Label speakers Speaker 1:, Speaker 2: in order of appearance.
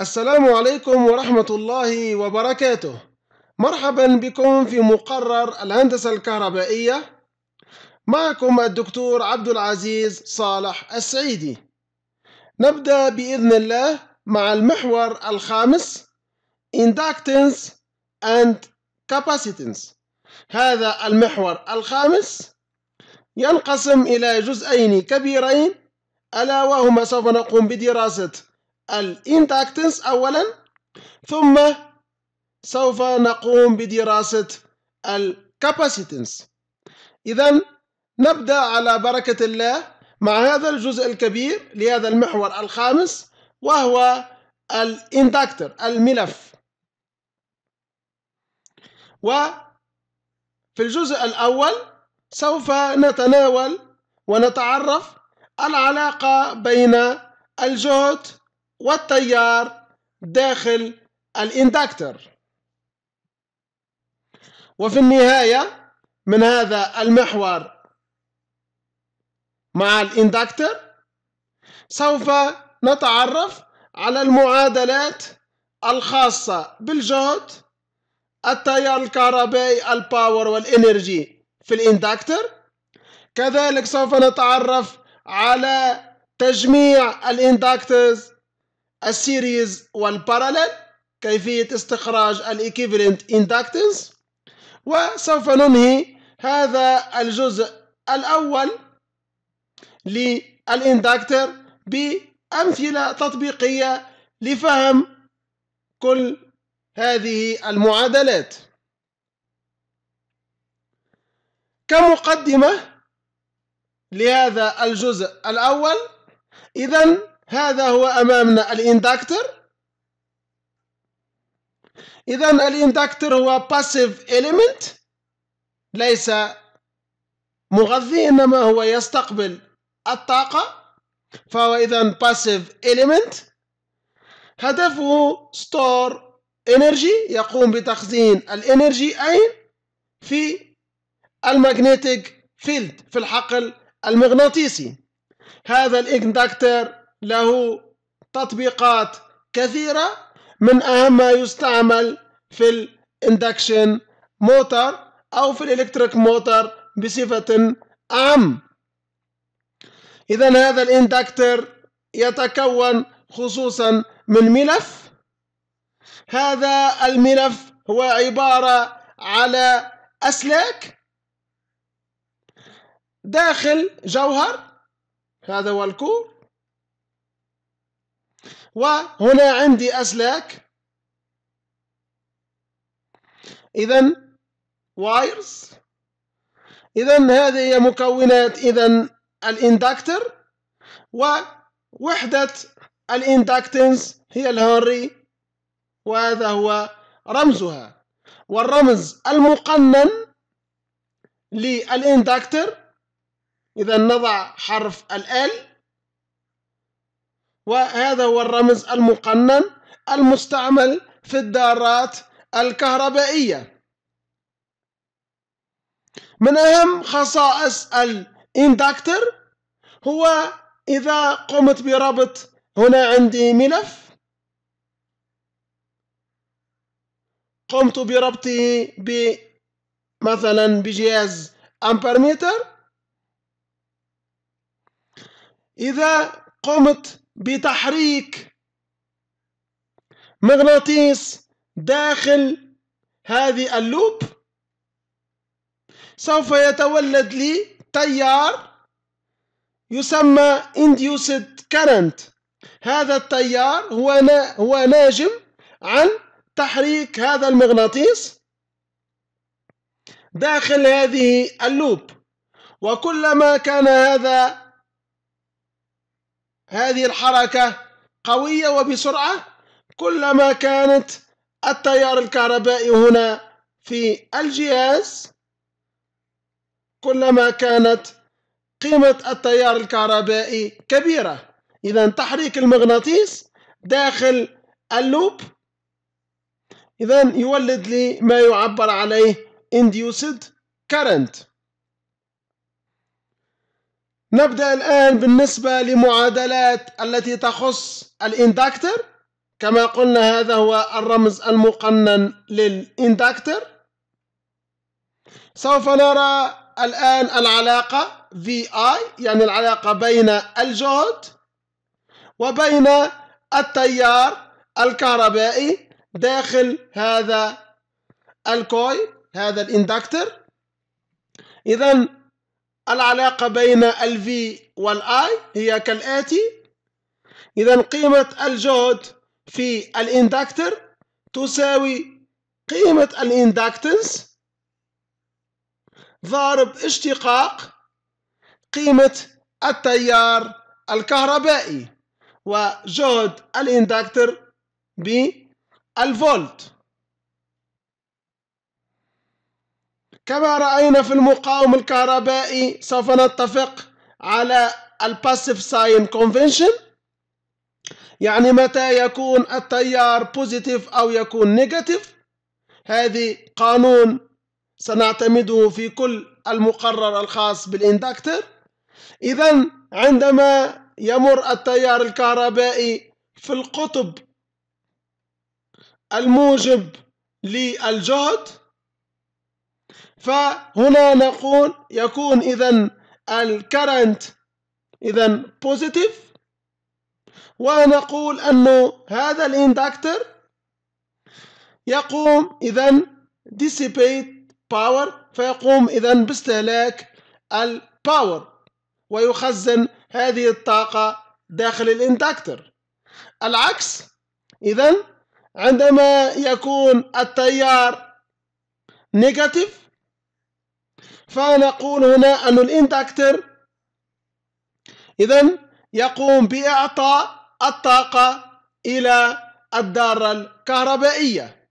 Speaker 1: السلام عليكم ورحمة الله وبركاته مرحبا بكم في مقرر الهندسة الكهربائية معكم الدكتور عبد العزيز صالح السعيدي نبدأ بإذن الله مع المحور الخامس Inductance and Capacitance هذا المحور الخامس ينقسم إلى جزئين كبيرين ألا وهما سوف نقوم بدراسة الانتاكتنس أولا ثم سوف نقوم بدراسة الكاباسيتنس إذا نبدأ على بركة الله مع هذا الجزء الكبير لهذا المحور الخامس وهو الاندكتر الملف وفي الجزء الأول سوف نتناول ونتعرف العلاقة بين الجهد والتيار داخل الاندكتر وفي النهاية من هذا المحور مع الاندكتر سوف نتعرف على المعادلات الخاصة بالجهد التيار الكهربائي الباور والإنرجي في الاندكتر كذلك سوف نتعرف على تجميع الاندكترز السيريز والبارالل كيفية استخراج الإكيفلنت إندكتنس وسوف ننهي هذا الجزء الأول للإندكتر بأمثلة تطبيقية لفهم كل هذه المعادلات كمقدمة لهذا الجزء الأول إذن هذا هو أمامنا الإندكتر إذا الإندكتر هو passive element ليس مغذي إنما هو يستقبل الطاقة فهو إذا passive element هدفه store energy يقوم بتخزين الانرجي أين في الماجنتيك field في الحقل المغناطيسي هذا الإندكتر له تطبيقات كثيرة من أهم ما يستعمل في الاندكشن موتر أو في الإلكتريك موتر بصفة أعم إذا هذا الاندكتر يتكون خصوصا من ملف هذا الملف هو عبارة على أسلاك داخل جوهر هذا هو الكور وهنا عندي أسلاك إذا وايرز إذا هذه هي مكونات إذا الإندكتر ووحدة الإندكتنس هي الهنري وهذا هو رمزها والرمز المقنن للإندكتر إذا نضع حرف ال وهذا هو الرمز المقنن المستعمل في الدارات الكهربائية من أهم خصائص الاندكتر هو إذا قمت بربط هنا عندي ملف قمت بربطه ب مثلا بجهاز أمبرميتر إذا قمت بتحريك مغناطيس داخل هذه اللوب سوف يتولد لي تيار يسمى induced current هذا التيار هو هو ناجم عن تحريك هذا المغناطيس داخل هذه اللوب وكلما كان هذا هذه الحركة قوية وبسرعة كلما كانت التيار الكهربائي هنا في الجهاز كلما كانت قيمة التيار الكهربائي كبيرة إذا تحريك المغناطيس داخل اللوب إذا يولد لي ما يعبر عليه induced current نبدأ الآن بالنسبة لمعادلات التي تخص الإندكتر كما قلنا هذا هو الرمز المقنن للإندكتر سوف نرى الآن العلاقة VI يعني العلاقة بين الجهد وبين التيار الكهربائي داخل هذا الكوي هذا الإندكتر إذا العلاقة بين ال V وال I هي كالآتي إذا قيمة الجهد في الاندكتر تساوي قيمة الاندكتنس ضارب اشتقاق قيمة التيار الكهربائي وجهد الاندكتر بالفولت كما رأينا في المقاوم الكهربائي سوف نتفق على الباسيف ساين كونفنشن يعني متى يكون التيار بوزيتيف أو يكون نيجاتيف هذه قانون سنعتمده في كل المقرر الخاص بالاندكتر إذا عندما يمر التيار الكهربائي في القطب الموجب للجهد فهنا نقول يكون إذا الكرنت إذا بوزيتيف ونقول أنه هذا الإندكتر يقوم إذا dissipate باور فيقوم إذا باستهلاك الباور ويخزن هذه الطاقة داخل الإندكتر العكس إذا عندما يكون التيار نيجاتيف فنقول هنا أن الإندكتر أكتر إذا يقوم بإعطاء الطاقة إلى الدارة الكهربائية